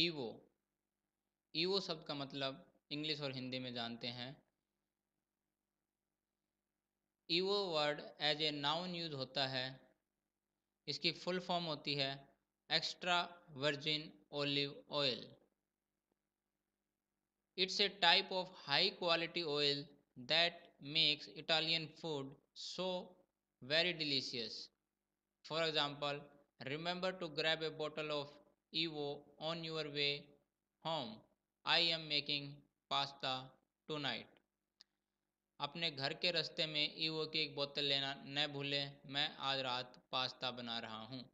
Evo evo शब्द का मतलब इंग्लिश और हिंदी में जानते हैं EVO word as a noun use होता है इसकी फुल फॉर्म होती है extra virgin olive oil it's a type of high quality oil that makes Italian food so very delicious for example remember to grab a bottle of Evo on your way home. I am making pasta tonight. अपने घर के रास्ते में evo की एक बोतल लेना न भूलें मैं आज रात पास्ता बना रहा हूँ